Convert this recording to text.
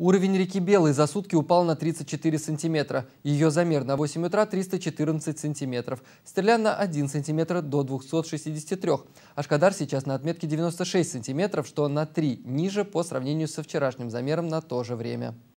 Уровень реки Белой за сутки упал на 34 сантиметра. Ее замер на 8 утра 314 сантиметров. Стрелян на 1 сантиметр до 263. Ашкадар сейчас на отметке 96 сантиметров, что на 3 ниже по сравнению со вчерашним замером на то же время.